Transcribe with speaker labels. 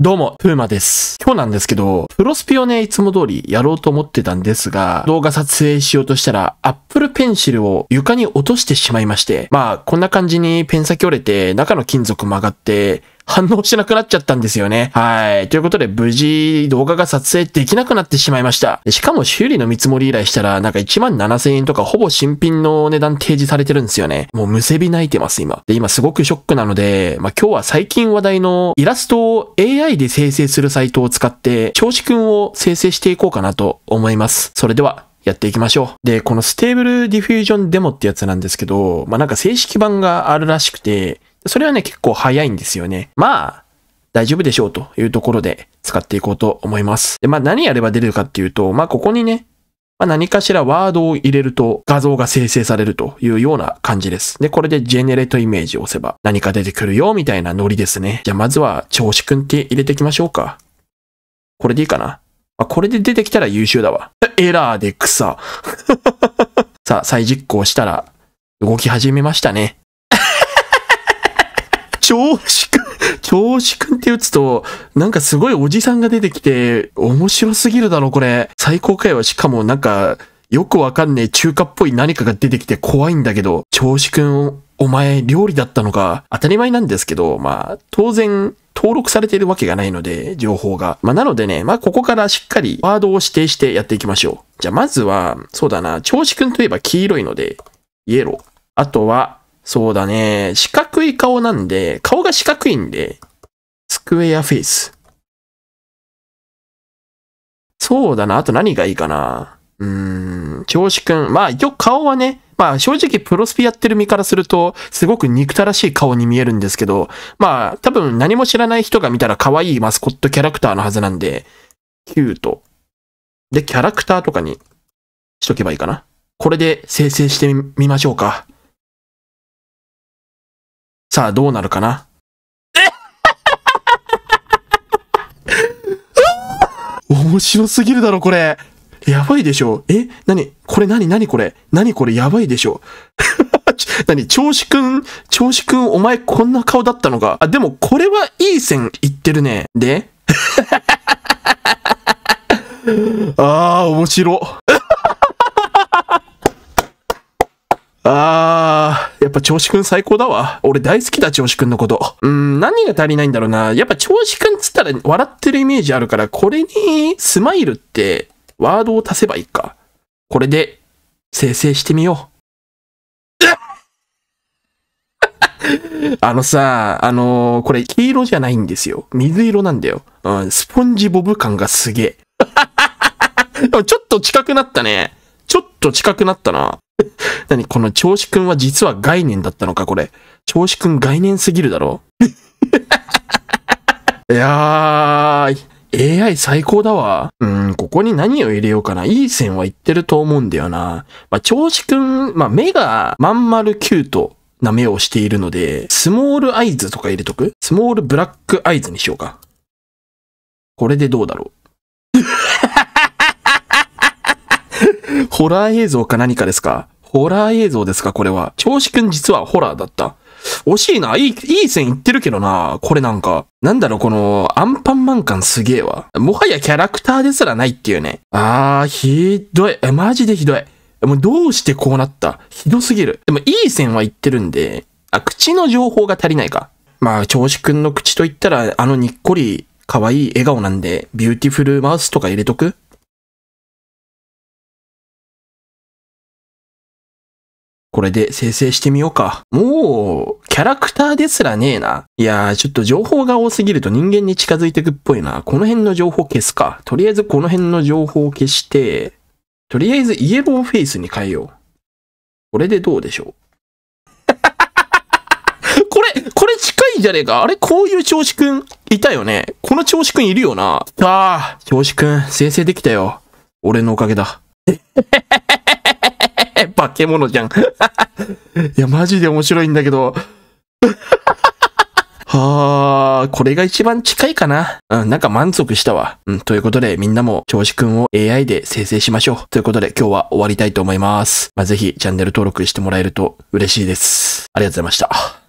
Speaker 1: どうも、プーマです。今日なんですけど、プロスピをね、いつも通りやろうと思ってたんですが、動画撮影しようとしたら、Apple Pencil を床に落としてしまいまして、まあ、こんな感じにペン先折れて、中の金属曲がって、反応しなくなっちゃったんですよね。はい。ということで、無事動画が撮影できなくなってしまいました。しかも修理の見積もり依頼したら、なんか1万7千円とかほぼ新品の値段提示されてるんですよね。もうむせび泣いてます、今。で、今すごくショックなので、まあ、今日は最近話題のイラストを AI で生成するサイトを使って、調子くんを生成していこうかなと思います。それでは、やっていきましょう。で、このステーブルディフュージョンデモってやつなんですけど、まあ、なんか正式版があるらしくて、それはね、結構早いんですよね。まあ、大丈夫でしょうというところで使っていこうと思います。で、まあ何やれば出るかっていうと、まあここにね、まあ、何かしらワードを入れると画像が生成されるというような感じです。で、これでジェネレートイメージを押せば何か出てくるよみたいなノリですね。じゃあまずは調子くんって入れていきましょうか。これでいいかな。あ、これで出てきたら優秀だわ。エラーで草。さあ、再実行したら動き始めましたね。調子くん、調子くんって打つと、なんかすごいおじさんが出てきて、面白すぎるだろ、これ。最高回はしかもなんか、よくわかんねえ中華っぽい何かが出てきて怖いんだけど、調子くん、お前料理だったのか、当たり前なんですけど、まあ、当然、登録されているわけがないので、情報が。まあ、なのでね、まあ、ここからしっかりワードを指定してやっていきましょう。じゃまずは、そうだな、調子くんといえば黄色いので、イエロー。あとは、そうだね。四角い顔なんで、顔が四角いんで、スクエアフェイス。そうだな。あと何がいいかな。うーん、調子くん。まあ一応顔はね、まあ正直プロスピやってる身からすると、すごく憎たらしい顔に見えるんですけど、まあ多分何も知らない人が見たら可愛いマスコットキャラクターのはずなんで、キュート。で、キャラクターとかにしとけばいいかな。これで生成してみましょうか。さあ、どうなるかな。面白すぎるだろ、これ。やばいでしょえ何これ何何これ何これやばいでしょ 何調子くん、調子くん、お前こんな顔だったのか。あ、でもこれはいい線いってるね。で ああ、面白。ああ。やっぱ調子くん最高だわ。俺大好きだ、調子くんのこと。うん、何が足りないんだろうな。やっぱ調子くんつったら笑ってるイメージあるから、これにスマイルってワードを足せばいいか。これで、生成してみよう。あのさ、あのー、これ黄色じゃないんですよ。水色なんだよ。うん、スポンジボブ感がすげえ。ちょっと近くなったね。ちょっと近くなったな。何この調子くんは実は概念だったのか、これ。調子くん概念すぎるだろ。いやー、AI 最高だわ。うん、ここに何を入れようかな。いい線はいってると思うんだよな。まあ、調子くん、まあ、目がまん丸キュートな目をしているので、スモールアイズとか入れとくスモールブラックアイズにしようか。これでどうだろう。ホラー映像か何かですかホラー映像ですかこれは。調子くん実はホラーだった。惜しいな。いい、いい線いってるけどな。これなんか。なんだろう、この、アンパンマン感すげえわ。もはやキャラクターですらないっていうね。あー、ひどい。え、マジでひどい。もうどうしてこうなったひどすぎる。でもいい線はいってるんで、あ、口の情報が足りないか。まあ、調子くんの口といったら、あのにっこり可愛い笑顔なんで、ビューティフルマウスとか入れとくこれで生成してみようか。もう、キャラクターですらねえな。いやー、ちょっと情報が多すぎると人間に近づいてくっぽいな。この辺の情報消すか。とりあえずこの辺の情報を消して、とりあえずイエローフェイスに変えよう。これでどうでしょう。これ、これ近いんじゃねえか。あれ、こういう調子くん、いたよね。この調子くんいるよな。ああ、調子くん、生成できたよ。俺のおかげだ。化け物じゃん いや、マジで面白いんだけど はあ、これが一番近いかな。うん、なんか満足したわ。うん、ということでみんなも調子くんを AI で生成しましょう。ということで今日は終わりたいと思います。まあ、ぜひチャンネル登録してもらえると嬉しいです。ありがとうございました。